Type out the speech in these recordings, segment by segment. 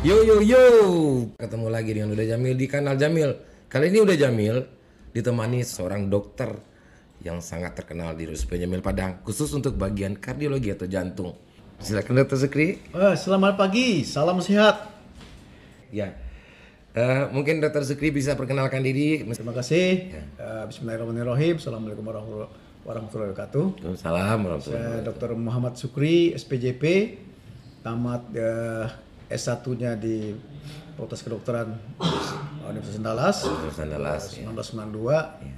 Yo yo yo, ketemu lagi dengan Uda Jamil di kanal Jamil. Kali ini Uda Jamil ditemani seorang dokter yang sangat terkenal di RSUP Jamil Padang, khusus untuk bagian kardiologi atau jantung. Silakan Dokter Sukri. Uh, selamat pagi, salam sehat. Ya, uh, mungkin Dokter Sukri bisa perkenalkan diri. Terima kasih. Ya. Uh, Bismillahirrahmanirrahim. Assalamualaikum warahmatullahi wabarakatuh. Waalaikumsalam Saya Dr. Muhammad Sukri, SPJP, tamat uh, S1-nya di Fakultas Kedokteran Universitas Andalas. 1992. Ya. Iya.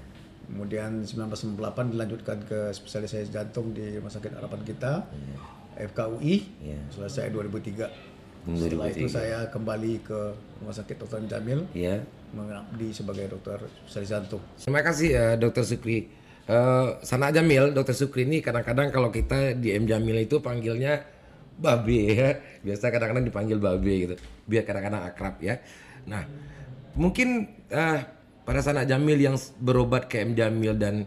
Kemudian 1998 dilanjutkan ke spesialisasi jantung di Rumah Sakit Harapan Kita. Ya. FKUI. Ya. Selesai 2003. 2003. Setelah itu saya kembali ke Rumah Sakit Dr. Jamil. Ya. Mengabdi sebagai dokter spesialis jantung. Terima kasih ya eh, Dr. Sukri. Uh, eh, Sana Jamil, Dokter Sukri ini kadang-kadang kalau kita di M Jamil itu panggilnya babe ya biasa kadang-kadang dipanggil babe gitu biar kadang-kadang akrab ya nah mungkin uh, pada sana Jamil yang berobat ke M Jamil dan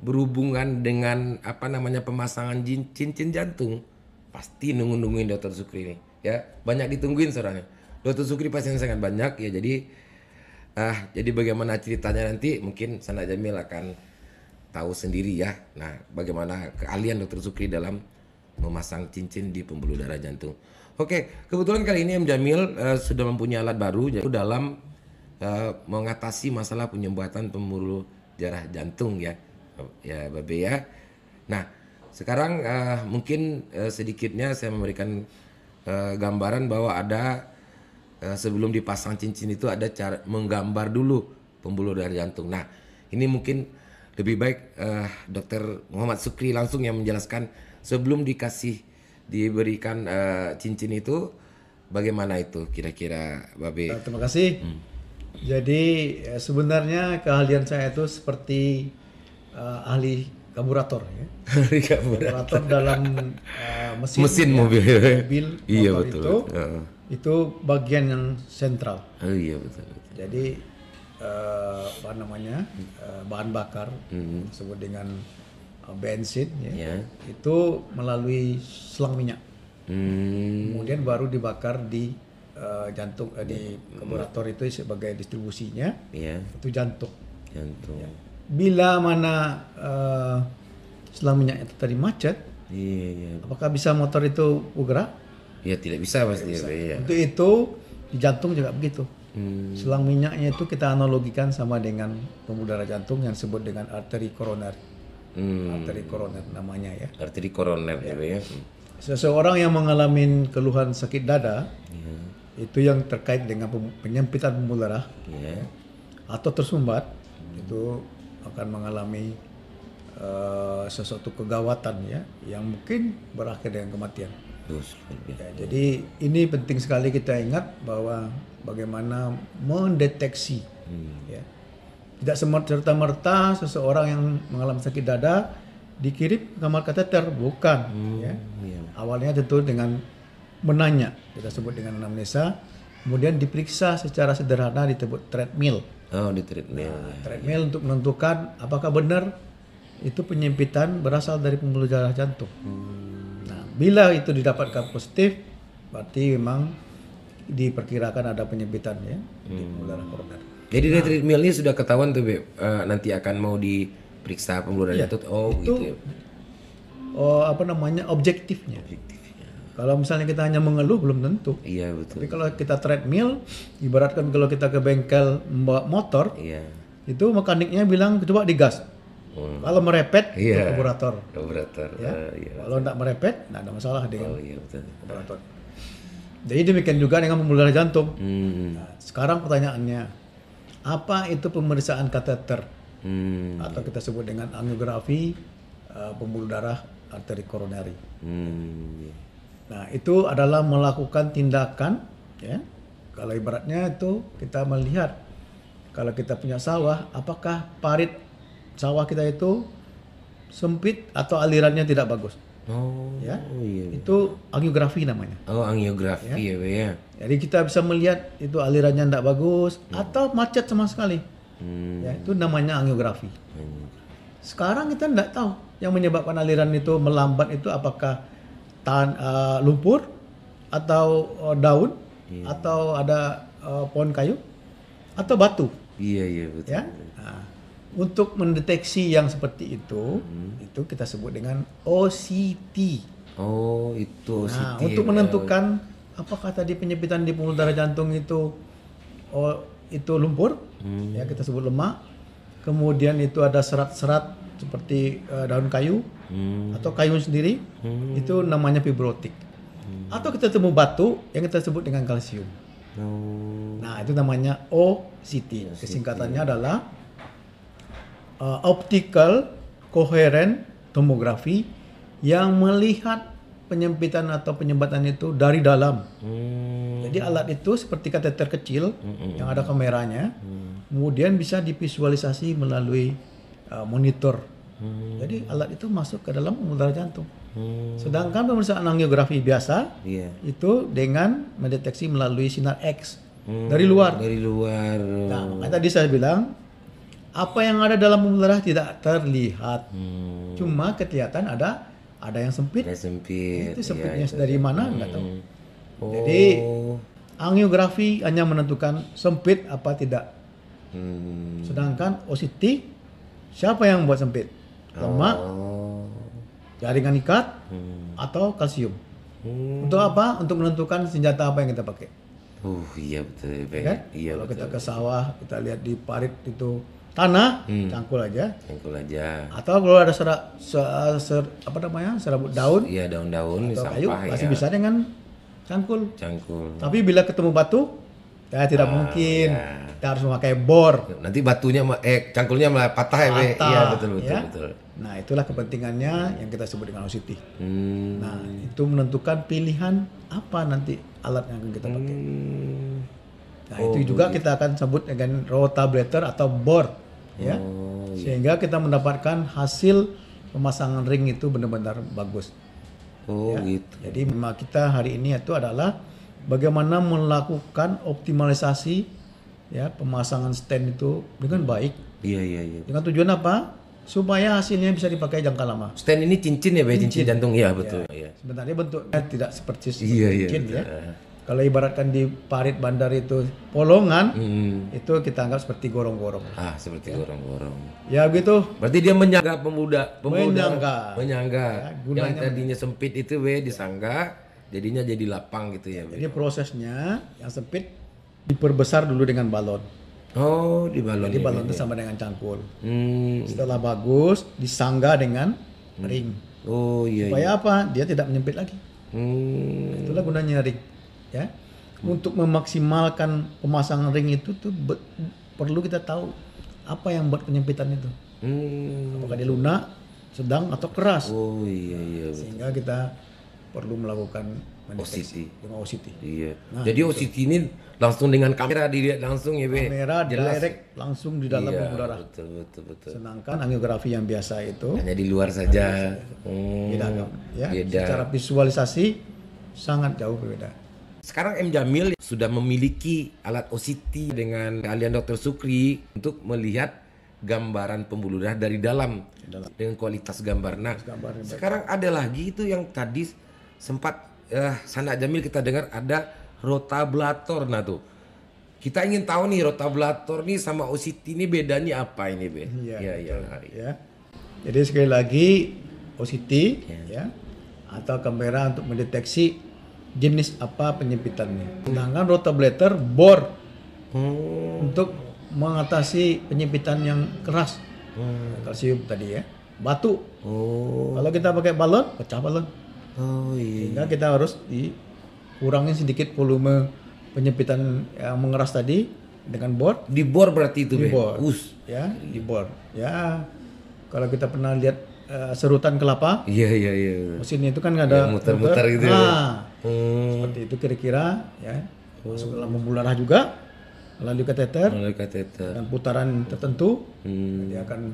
berhubungan dengan apa namanya pemasangan cincin jantung pasti nunggu-nungguin dokter Sukri ini ya banyak ditungguin seorangnya dokter Sukri pasien sangat banyak ya jadi ah jadi bagaimana ceritanya nanti mungkin Sana Jamil akan tahu sendiri ya nah bagaimana keahlian dokter Sukri dalam memasang cincin di pembuluh darah jantung. Oke, kebetulan kali ini M Jamil uh, sudah mempunyai alat baru yaitu dalam uh, mengatasi masalah penyumbatan pembuluh darah jantung ya. Ya, Babe ya. Nah, sekarang uh, mungkin uh, sedikitnya saya memberikan uh, gambaran bahwa ada uh, sebelum dipasang cincin itu ada cara menggambar dulu pembuluh darah jantung. Nah, ini mungkin lebih baik uh, Dokter Muhammad Sukri langsung yang menjelaskan sebelum dikasih diberikan uh, cincin itu bagaimana itu kira-kira Babe? uh, terima kasih. Hmm. Jadi eh, sebenarnya keahlian saya itu seperti uh, ahli karburator ya. kaburator karburator dalam uh, mesin, mesin ya, mobil, mobil iya betul. Itu, uh. itu bagian yang sentral. Oh, iya betul. Jadi uh, apa namanya uh, bahan bakar mm -hmm. sebut dengan Eh, bensin ya, ya. itu melalui selang minyak. Hmm. Kemudian baru dibakar di uh, jantung uh, di karburator itu sebagai distribusinya. Ya. Itu jantung. Jantung. Ya. Bila mana uh, selang minyak itu tadi macet, ya, ya. apakah bisa motor itu bergerak? Ya tidak bisa pasti. Tidak bisa. Ya. Untuk itu di jantung juga begitu. Hmm. Selang minyaknya itu kita analogikan sama dengan pembuluh darah jantung yang disebut dengan arteri koroner hmm. arteri koroner namanya ya. Arteri koroner ya. Seorang gitu ya. Seseorang yang mengalami keluhan sakit dada ya. itu yang terkait dengan penyempitan pembuluh darah ya. atau tersumbat hmm. itu akan mengalami uh, sesuatu kegawatan ya yang mungkin berakhir dengan kematian. Ya. ya, jadi ini penting sekali kita ingat bahwa bagaimana mendeteksi hmm. ya tidak serta merta seseorang yang mengalami sakit dada dikirim ke kamar kateter, bukan. Hmm, ya. Iya. Awalnya tentu dengan menanya, kita sebut dengan anamnesa, kemudian diperiksa secara sederhana di treadmill. Oh, di treadmill. Nah, treadmill untuk menentukan apakah benar itu penyempitan berasal dari pembuluh darah jantung. Hmm. Nah, bila itu didapatkan positif, berarti memang diperkirakan ada penyempitan ya hmm. di pembuluh darah koroner. Jadi nah. treadmill treadmillnya sudah ketahuan tuh uh, nanti akan mau diperiksa pembuluh darah yeah. Oh itu, gitu. Ya. Oh, apa namanya objektifnya. objektifnya. Kalau misalnya kita hanya mengeluh belum tentu. Iya betul. Tapi kalau kita treadmill, ibaratkan kalau kita ke bengkel membawa motor, iya. itu mekaniknya bilang coba digas. Hmm. Kalau merepet, iya. itu operator. Operator. Ya. Uh, iya, kalau tidak merepet, tidak ada masalah dengan oh, iya, betul. Jadi demikian juga dengan pembuluh darah jantung. Hmm. Nah, sekarang pertanyaannya, apa itu pemeriksaan kateter? Hmm. Atau kita sebut dengan angiografi uh, eh, pembuluh darah arteri koronari. Hmm. Iya. Nah, itu adalah melakukan tindakan ya. Kalau ibaratnya itu kita melihat kalau kita punya sawah, apakah parit sawah kita itu sempit atau alirannya tidak bagus? Oh, ya. Oh, iya. Itu angiografi namanya. Oh, angiografi ya. iya. Jadi kita bisa melihat itu alirannya tidak bagus hmm. atau macet sama sekali. Hmm. Ya, itu namanya angiografi. Hmm. Sekarang kita tidak tahu yang menyebabkan aliran itu melambat itu apakah tan uh, eh, lumpur atau uh, daun yeah. atau ada uh, pohon kayu atau batu. Iya, iya betul. Ya? Nah, untuk mendeteksi yang seperti itu, hmm. itu kita sebut dengan OCT. Oh, itu OCT. Nah, untuk ya. menentukan apakah tadi penyempitan di pembuluh darah jantung itu oh, itu lumpur, hmm. ya kita sebut lemak. Kemudian itu ada serat-serat seperti uh, daun kayu hmm. atau kayu sendiri, hmm. itu namanya fibrotik. Hmm. Atau kita temu batu yang kita sebut dengan kalsium. Oh. Nah, itu namanya OCT. OCT. Kesingkatannya adalah uh, optical coherent tomografi yang melihat penyempitan atau penyembatan itu dari dalam. Hmm. Jadi alat itu seperti kateter kecil hmm. yang ada kameranya, hmm. kemudian bisa divisualisasi melalui uh, monitor. Hmm. Jadi alat itu masuk ke dalam udara jantung. Hmm. Sedangkan pemeriksaan angiografi biasa yeah. itu dengan mendeteksi melalui sinar X hmm. dari luar. Dari luar. Nah, makanya tadi saya bilang apa yang ada dalam pembuluh darah tidak terlihat. Hmm. Cuma kelihatan ada ada yang sempit. Ada sempit. Itu iya, sempitnya ya, itu dari mana hmm. nggak hmm. tahu. Oh. Jadi angiografi hanya menentukan sempit apa tidak. Hmm. Sedangkan OCT siapa yang buat sempit? Lemak, oh. jaringan ikat, hmm. atau kalsium. Hmm. Untuk apa? Untuk menentukan senjata apa yang kita pakai. Uh, iya betul, ya, Kan? Iya, Kalau betul. kita ke sawah, kita lihat di parit itu tanah hmm. cangkul aja cangkul aja atau kalau ada serak ser, ser, apa namanya serabut daun iya daun-daun atau kayu sampah, pasti ya. bisa dengan cangkul cangkul tapi bila ketemu batu ya tidak ah, mungkin ya. kita harus memakai bor nanti batunya eh cangkulnya malah patah, ya, patah ya iya betul betul, ya? betul nah itulah kepentingannya hmm. yang kita sebut dengan OCT hmm. nah itu menentukan pilihan apa nanti alat yang akan kita pakai hmm. Nah, oh, itu oh, juga gitu. kita akan sebut dengan rotablator atau board ya. Oh, iya. Sehingga iya. kita mendapatkan hasil pemasangan ring itu benar-benar bagus. Oh, ya. gitu. Jadi memang kita hari ini itu adalah bagaimana melakukan optimalisasi ya pemasangan stand itu dengan baik. Iya, iya, iya. Dengan tujuan apa? Supaya hasilnya bisa dipakai jangka lama. Stand ini cincin ya, ya? Cincin, cincin jantung. Iya, ya betul. Ya. Ya. Sebenarnya bentuknya tidak seperti, seperti cincin iya, ya kalau ibaratkan di parit bandar itu polongan, hmm. itu kita anggap seperti gorong-gorong. Ah, seperti ya. gorong-gorong. Ya. ya gitu. Berarti dia menyangga pemuda, pemuda menyangga, menyangga. Ya, Yang tadinya sempit itu we ya. disangga, jadinya jadi lapang gitu ya. Jadi prosesnya yang sempit diperbesar dulu dengan balon. Oh, di balon. Jadi ya, balon gitu itu sama dengan cangkul. Hmm. Setelah bagus, disangga dengan hmm. ring. Oh iya. Supaya iya. apa? Dia tidak menyempit lagi. Hmm. Itulah gunanya ring ya hmm. untuk memaksimalkan pemasangan ring itu tuh perlu kita tahu apa yang buat penyempitan itu hmm. apakah dia lunak sedang atau keras oh iya iya betul. sehingga kita perlu melakukan OCT dengan OCT iya nah, jadi gitu. OCT ini langsung dengan kamera dilihat langsung ya be kamera jelas langsung di dalam iya, udara betul betul betul sedangkan angiografi yang biasa itu hanya di luar saja hmm. beda ya beda. secara visualisasi sangat jauh berbeda sekarang M Jamil sudah memiliki alat OCT dengan keahlian Dr. Sukri untuk melihat gambaran pembuluh darah dari dalam, dalam. dengan kualitas gambar. Nah, gambar sekarang baik. ada lagi itu yang tadi sempat eh, Sanak Jamil kita dengar ada rotablator nah tuh. Kita ingin tahu nih rotablator nih sama OCT ini bedanya apa ini, Be? Iya, iya. Ya, ya. Jadi sekali lagi OCT ya. ya atau kamera untuk mendeteksi jenis apa penyempitannya. Sedangkan rotablator bor hmm. untuk mengatasi penyempitan yang keras. Hmm. Kalsium tadi ya. Batu. Oh. Kalau kita pakai balon, pecah balon. Oh iya. Sehingga kita harus dikurangin sedikit volume penyempitan yang mengeras tadi dengan bor. Dibor berarti itu, Di bor. Ya, dibor. Ya. Kalau kita pernah lihat Eh, serutan kelapa. Iya iya iya. Mesinnya itu kan ada iya, gitu ya, muter-muter gitu. Nah, ya. hmm. seperti itu kira-kira ya. Oh. Masuk dalam pembuluh darah juga lalu kateter. Melalui kateter. Dan putaran tertentu hmm. dia akan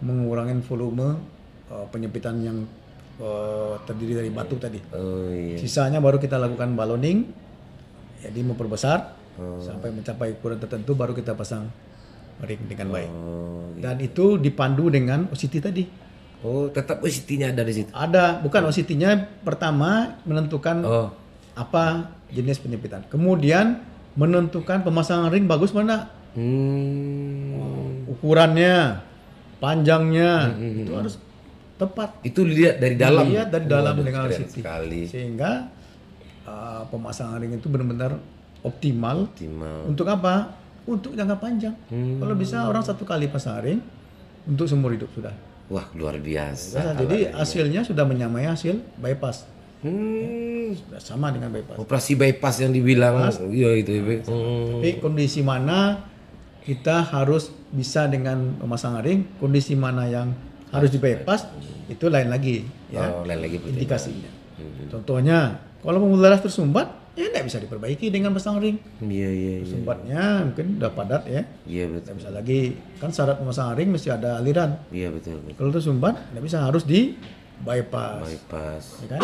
mengurangi volume uh, penyempitan yang uh, terdiri dari batu tadi. Oh, iya. Sisanya baru kita lakukan baloning. Jadi memperbesar oh. sampai mencapai ukuran tertentu baru kita pasang ring dengan baik. Oh, iya. Dan itu dipandu dengan OCT tadi Oh, tetap OCT-nya ada di situ. Ada, bukan OCT-nya pertama menentukan oh. apa jenis penyempitan. Kemudian menentukan pemasangan ring bagus mana. Hmm. Oh, ukurannya, panjangnya, hmm, hmm, itu hmm. harus tepat. Itu dilihat dari dalam. Iya dari dalam dalam oh, dengan OCT. Sekali. Sehingga uh, pemasangan ring itu benar-benar optimal. Optimal. Untuk apa? Untuk jangka panjang. Hmm. Kalau bisa orang satu kali pasang ring untuk seumur hidup sudah. Wah luar biasa. Nah, jadi ini. hasilnya sudah menyamai hasil bypass. Hmm. Sudah sama dengan bypass. Operasi bypass yang dibilang. Oh, iya itu. Ya. hmm. Tapi kondisi mana kita harus bisa dengan memasang ring, kondisi mana yang harus di bypass itu lain lagi ya. Oh, lain lagi. Indikasinya. Hmm. Contohnya kalau pembuluh darah tersumbat ya tidak bisa diperbaiki dengan pasang ring. Iya iya. iya. Sempatnya Sumbatnya mungkin udah padat ya. Iya betul. Tidak bisa lagi kan syarat memasang ring mesti ada aliran. Iya betul. betul. Kalau itu sumbat tidak bisa harus di bypass. Bypass. Ya kan?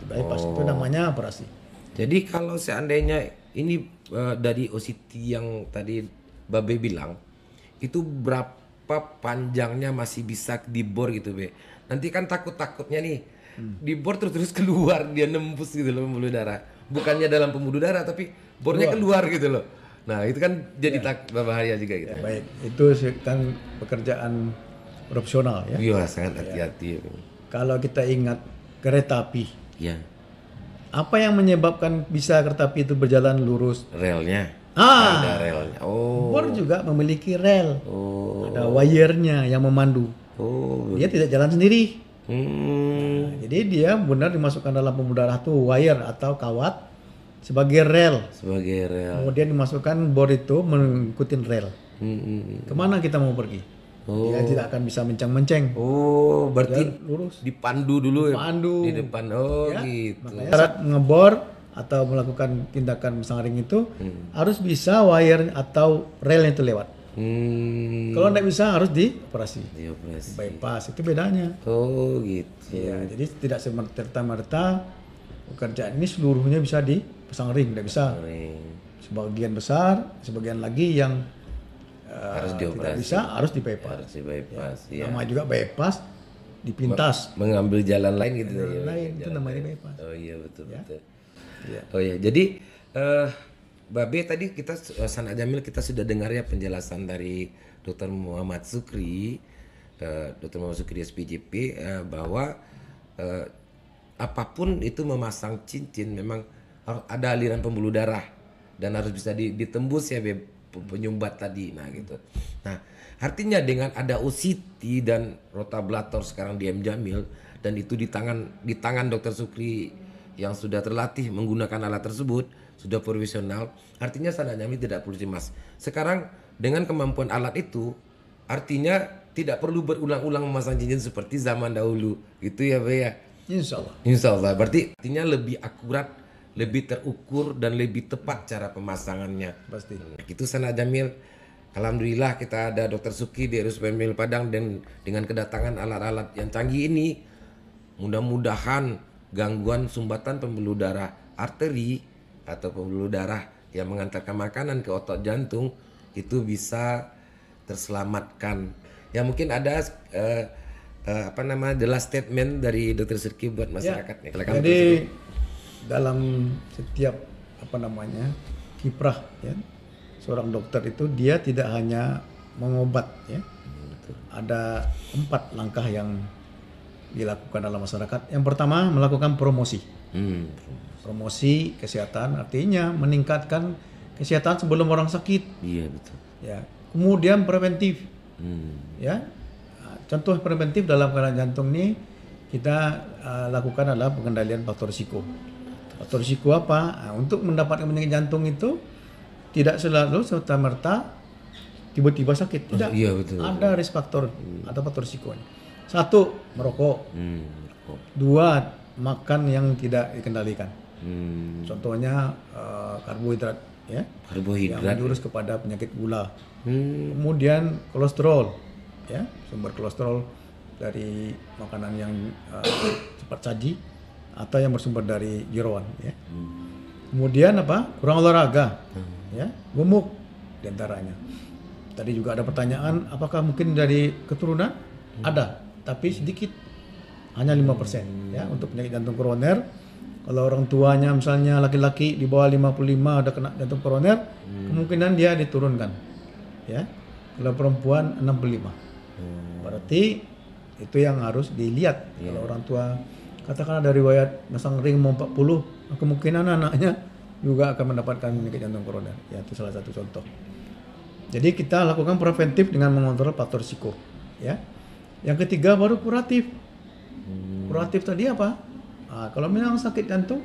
Di bypass oh. itu namanya operasi. Jadi kalau seandainya ini uh, dari OCT yang tadi Babe bilang itu berapa panjangnya masih bisa dibor gitu be. Nanti kan takut takutnya nih hmm. dibor terus terus keluar dia nembus gitu loh pembuluh darah bukannya dalam pembuluh darah tapi bornya keluar gitu loh. Nah, itu kan jadi ya. tak bahaya juga gitu. Ya, baik, itu kan pekerjaan profesional ya. Iya, sangat hati-hati. Ya. Kalau kita ingat kereta api. Iya. Apa yang menyebabkan bisa kereta api itu berjalan lurus? Relnya. Ah, ada relnya. Oh. Bor juga memiliki rel. Oh. Ada wire yang memandu. Oh. Dia tidak jalan sendiri. Hmm. Nah, jadi dia benar dimasukkan dalam pemuda itu wire atau kawat sebagai rel. Sebagai rel. Kemudian dimasukkan bor itu mengikuti rel. Hmm, hmm. hmm. Kemana kita mau pergi? Oh. Dia tidak akan bisa menceng-menceng. Oh, berarti Dia lurus. Dipandu dulu ya. Dipandu. Di depan. Oh, ya. gitu. Makanya syarat ngebor atau melakukan tindakan saring itu hmm. harus bisa wire atau rel itu lewat. Hmm. Kalau tidak bisa harus dioperasi. Dioperasi. Bypass itu bedanya. Oh gitu. Ya, jadi tidak serta merta pekerjaan ini seluruhnya bisa dipasang ring, tidak bisa. Ring. Sebagian besar, sebagian lagi yang eh, harus dioperasi. tidak bisa harus di bypass. Harus di bypass. Ya. Ya. Nama juga bypass dipintas. Mengambil jalan lain gitu. Ya, jalan ya. lain itu namanya bypass. Oh iya betul ya. betul. Ya. Oh iya jadi. Uh, Babe tadi kita eh, Sana Jamil kita sudah dengar ya penjelasan dari Dokter Muhammad Sukri, uh, eh, Dr. Muhammad Sukri SPJP uh, eh, bahwa uh, apapun itu memasang cincin memang harus ada aliran pembuluh darah dan harus bisa ditembus ya penyumbat tadi nah gitu. Nah, artinya dengan ada OCT dan rotablator sekarang di M Jamil dan itu di tangan di tangan Dokter Sukri yang sudah terlatih menggunakan alat tersebut sudah profesional, artinya sana nyami tidak perlu cemas. Sekarang dengan kemampuan alat itu, artinya tidak perlu berulang-ulang memasang cincin seperti zaman dahulu, gitu ya, Be ya. Insya Allah. Berarti artinya lebih akurat, lebih terukur dan lebih tepat cara pemasangannya. Pasti. Nah, itu Sana Jamil. Alhamdulillah kita ada Dokter Suki di pemil Padang dan dengan kedatangan alat-alat yang canggih ini, mudah-mudahan gangguan sumbatan pembuluh darah arteri atau pembuluh darah yang mengantarkan makanan ke otot jantung itu bisa terselamatkan. Ya mungkin ada uh, uh, apa nama the last statement dari Dokter Sirki buat ya. masyarakat. Ya. Silakan, Jadi dalam setiap apa namanya kiprah ya seorang dokter itu dia tidak hanya mengobat ya. Hmm, ada empat langkah yang dilakukan dalam masyarakat. Yang pertama melakukan promosi Hmm. Promosi kesehatan artinya meningkatkan kesehatan sebelum orang sakit. Iya betul. Ya, kemudian preventif. Hmm. Ya, contoh preventif dalam keadaan jantung ini kita uh, lakukan adalah pengendalian faktor risiko. Faktor risiko apa? Nah, untuk mendapatkan penyakit jantung itu tidak selalu serta merta tiba-tiba sakit. Oh, tidak. Iya betul. Ada risk faktor hmm. atau faktor risiko. Satu merokok. Hmm, merokok. Dua makan yang tidak dikendalikan. Hmm. Contohnya uh, karbohidrat ya. Karbohidrat yang menjurus kepada penyakit gula. Hmm. Kemudian kolesterol ya, sumber kolesterol dari makanan yang uh, cepat saji atau yang bersumber dari jeroan ya. Hmm. Kemudian apa? Kurang olahraga hmm. ya, gemuk diantaranya. Tadi juga ada pertanyaan apakah mungkin dari keturunan? Hmm. Ada, tapi sedikit hanya 5% ya untuk penyakit jantung koroner. Kalau orang tuanya misalnya laki-laki di bawah 55 ada kena jantung koroner, hmm. kemungkinan dia diturunkan. Ya. Kalau perempuan 65. Hmm. Berarti itu yang harus dilihat. Yeah. Kalau orang tua katakanlah dari riwayat masang ring mau 40, kemungkinan anaknya juga akan mendapatkan penyakit jantung koroner. Ya, itu salah satu contoh. Jadi kita lakukan preventif dengan mengontrol faktor risiko, ya. Yang ketiga baru kuratif. Proaktif tadi apa? Nah, kalau memang sakit jantung,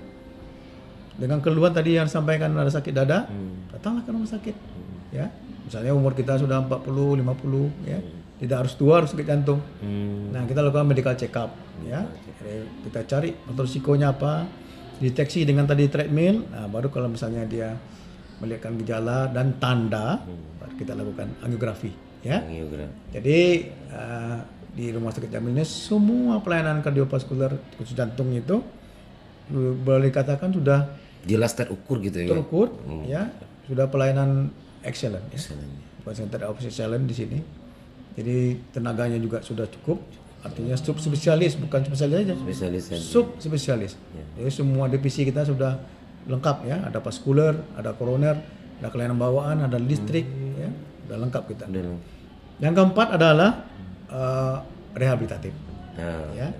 dengan keluhan tadi yang sampaikan ada sakit dada, hmm. datanglah ke rumah sakit. Hmm. Ya, misalnya umur kita sudah 40, 50, ya, hmm. tidak harus tua harus sakit jantung. Hmm. Nah, kita lakukan medical check up, ya. Jadi, kita cari faktor risikonya apa, deteksi dengan tadi treadmill. Nah, baru kalau misalnya dia melihatkan gejala dan tanda, hmm. kita lakukan angiografi, ya. Jadi uh, di rumah sakit ini semua pelayanan kardiovaskular khusus jantung itu boleh dikatakan sudah jelas terukur gitu ya terukur hmm. ya sudah pelayanan excellent, ya. excellent. Ya. center of excellent di sini jadi tenaganya juga sudah cukup artinya sub spesialis bukan spesialis aja spesialis sub spesialis ya. jadi semua divisi kita sudah lengkap ya ada vaskuler ada koroner ada kelainan bawaan ada listrik hmm. ya sudah lengkap kita Hmm. yang keempat adalah Eh, rehabilitatif. Nah. Ya.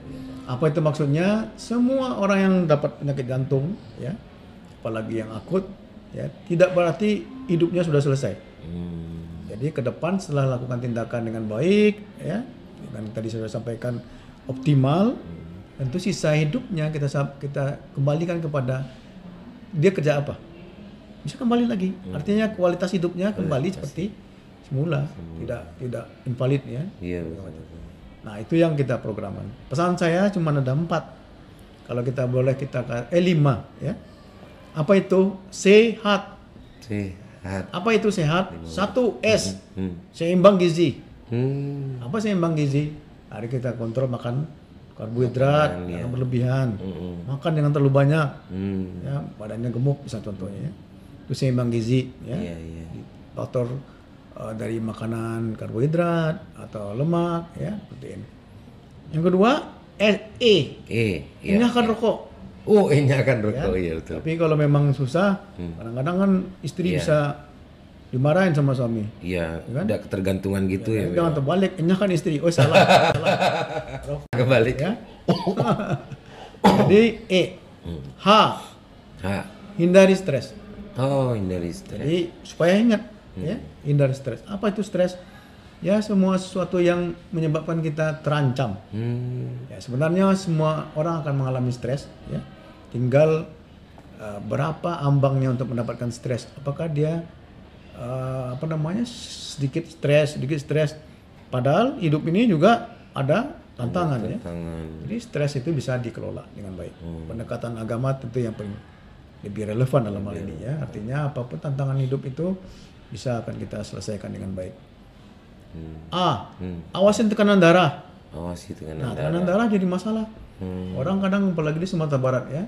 Apa itu maksudnya? Semua orang yang dapat penyakit jantung, ya, apalagi yang akut, ya, tidak berarti hidupnya sudah selesai. Hmm. Jadi ke depan setelah lakukan tindakan dengan baik, ya, yang tadi saya sampaikan optimal, hmm. tentu sisa hidupnya kita kita kembalikan kepada dia kerja apa. Bisa kembali lagi. Hmm. Artinya kualitas hidupnya kembali kualitas. seperti semula, semula. tidak tidak invalid ya. Iya. Nah itu yang kita programkan. Pesan saya cuma ada empat. Kalau kita boleh kita eh lima ya. Apa itu sehat? Sehat. Apa itu sehat? Lima. Satu S. Hmm. Seimbang gizi. Hmm. Apa seimbang gizi? Hari kita kontrol makan karbohidrat yang ya. berlebihan, hmm. makan dengan terlalu banyak, hmm. ya badannya gemuk bisa contohnya. Ya. Itu seimbang gizi ya. Yeah, yeah. Eh, dari makanan karbohidrat atau lemak ya protein. Yang kedua eh, E. E. Hindahkan iya. akan rokok. Oh, ini akan ya. rokok ya. Iya, betul. Tapi kalau memang susah, kadang hmm. kadang-kadang kan istri iya. bisa dimarahin sama suami. Iya, ya kan? udah ketergantungan gitu ya. ya jangan terbalik, akan istri. Oh, salah. salah. Rokok. Kebalik ya. Jadi E. Hmm. H. H. Hindari stres. Oh, hindari stres. Jadi supaya ingat hmm. ya hindari stres apa itu stres ya semua sesuatu yang menyebabkan kita terancam hmm. ya sebenarnya semua orang akan mengalami stres ya tinggal uh, berapa ambangnya untuk mendapatkan stres apakah dia uh, apa namanya sedikit stres sedikit stres padahal hidup ini juga ada tantangan, ya jadi stres itu bisa dikelola dengan baik hmm. pendekatan agama tentu yang paling lebih relevan dalam hal ini ya artinya apapun tantangan hidup itu bisa akan kita selesaikan dengan baik. Hmm. A. Ah, hmm. Awasin tekanan darah. Awasi tekanan nah, darah. tekanan darah jadi masalah. Hmm. Orang kadang apalagi di Sumatera Barat ya,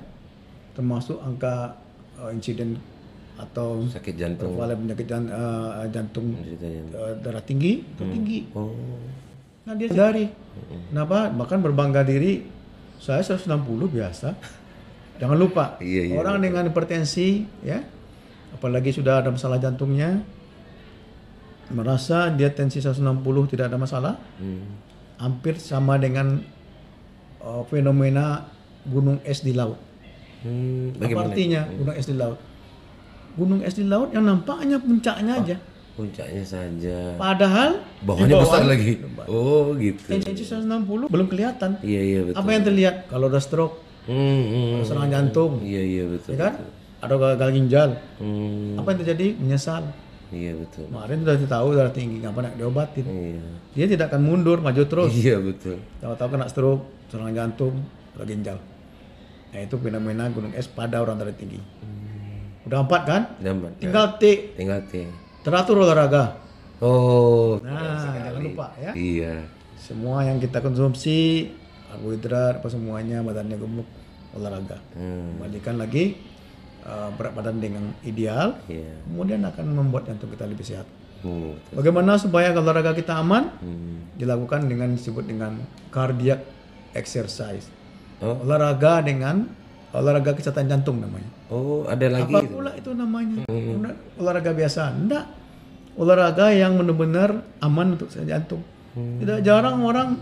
termasuk angka uh, insiden atau sakit jantung, penyakit jan, uh, jantung, Uh, darah tinggi hmm. tinggi. Oh. Nah dia sadari. Hmm. Kenapa? Bahkan berbangga diri, saya 160 biasa. Jangan lupa, iya, iya orang iya, dengan hipertensi ya, apalagi sudah ada masalah jantungnya merasa dia tensi 160 tidak ada masalah hmm. hampir sama dengan uh, fenomena gunung es di laut hmm, bagaimana? apa artinya hmm. gunung es di laut gunung es di laut yang nampaknya puncaknya oh, aja puncaknya saja padahal bawahnya bawah, besar lagi oh gitu tensi 160 belum kelihatan iya iya betul apa yang terlihat kalau udah stroke hmm, hmm, hmm, serangan jantung hmm. iya iya betul, ya kan? betul atau gagal ginjal. Hmm. Apa yang terjadi? Menyesal. Iya betul. Kemarin sudah tahu darah tinggi, ngapa nak diobatin? Iya. Dia tidak akan mundur, maju terus. Iya betul. Tahu-tahu kena stroke, serangan jantung, atau ginjal. Nah itu fenomena gunung es pada orang darah tinggi. Hmm. Udah empat kan? Udah empat. Kan? Tinggal T. Tinggal T. Teratur olahraga. Oh. Nah jangan lupa ya. Iya. Semua yang kita konsumsi karbohidrat apa semuanya badannya gemuk olahraga. Hmm. Kembalikan lagi uh, berat badan dengan ideal, yeah. kemudian akan membuat jantung kita lebih sehat. Hmm, Bagaimana supaya olahraga kita aman? Hmm. Dilakukan dengan disebut dengan cardiac exercise. Oh. Olahraga dengan olahraga kesehatan jantung namanya. Oh, ada lagi. Apa pula itu, namanya? Hmm. Olahraga biasa? Enggak. Olahraga yang benar-benar aman untuk jantung. Hmm. Tidak jarang orang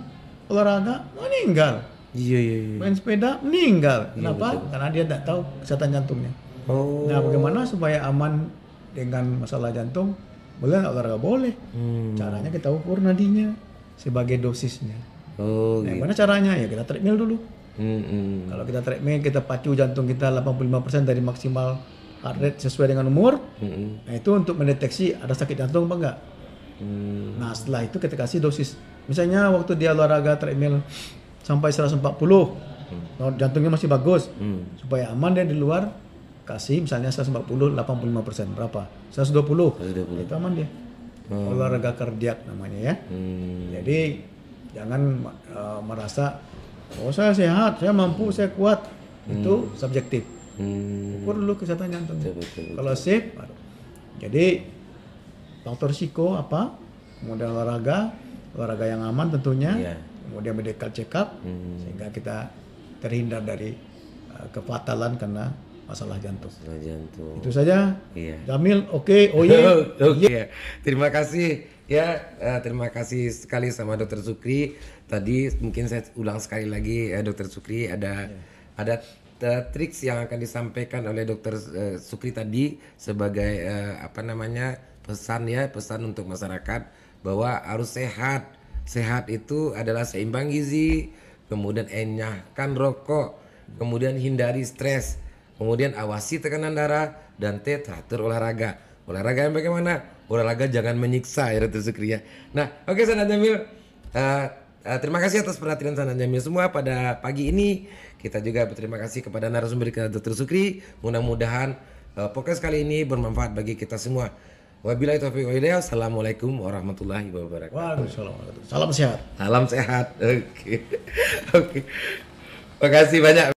olahraga oh, meninggal. Iya, iya, iya. Main sepeda meninggal. Iya, Kenapa? Iya, Karena dia tidak tahu kesehatan jantungnya. Oh. Nah, bagaimana supaya aman dengan masalah jantung? Boleh olahraga? Boleh. Hmm. Caranya kita ukur nadinya sebagai dosisnya. Oh, nah, gitu. caranya? Ya kita treadmill dulu. Hmm, hmm. Kalau kita treadmill, kita pacu jantung kita 85% dari maksimal heart rate sesuai dengan umur. Hmm, hmm. Nah, itu untuk mendeteksi ada sakit jantung apa enggak. Hmm. Nah, setelah itu kita kasih dosis. Misalnya waktu dia olahraga treadmill sampai 140, hmm. jantungnya masih bagus. Hmm. Supaya aman dia di luar, kasih misalnya 140 85 persen berapa 120, 120. itu aman dia hmm. olahraga kardiak namanya ya hmm. jadi jangan uh, merasa oh saya sehat saya mampu hmm. saya kuat hmm. itu hmm. subjektif hmm. ukur dulu kesehatan jantung betul, betul, betul. kalau sip aduh. jadi faktor risiko apa kemudian olahraga olahraga yang aman tentunya yeah. kemudian medical check up hmm. sehingga kita terhindar dari uh, kefatalan karena masalah jantung. Masalah jantung. Itu saja. Iya. Jamil, oke, okay. oh iya. oke. Okay. Iya. Terima kasih ya, eh, terima kasih sekali sama Dokter Sukri. Tadi mungkin saya ulang sekali lagi ya, Dokter Sukri ada yeah. ada eh, triks yang akan disampaikan oleh Dokter uh, Sukri tadi sebagai uh, apa namanya pesan ya pesan untuk masyarakat bahwa harus sehat. Sehat itu adalah seimbang gizi, kemudian enyahkan rokok, kemudian hindari stres Kemudian awasi tekanan darah dan T teratur olahraga. Olahraga yang bagaimana? Olahraga jangan menyiksa ya Ratu Sukriya. Nah, oke okay, Sanat Jamil. Uh, eh, uh, eh, terima kasih atas perhatian Sanan Jamil semua pada pagi ini. Kita juga berterima kasih kepada narasumber kita Dr. Sukri. Mudah-mudahan uh, podcast kali ini bermanfaat bagi kita semua. Wabillahi taufiq walhidayah. Assalamualaikum warahmatullahi wabarakatuh. Waalaikumsalam. Salam sehat. Salam sehat. Oke. Okay. Oke. Okay. kasih banyak.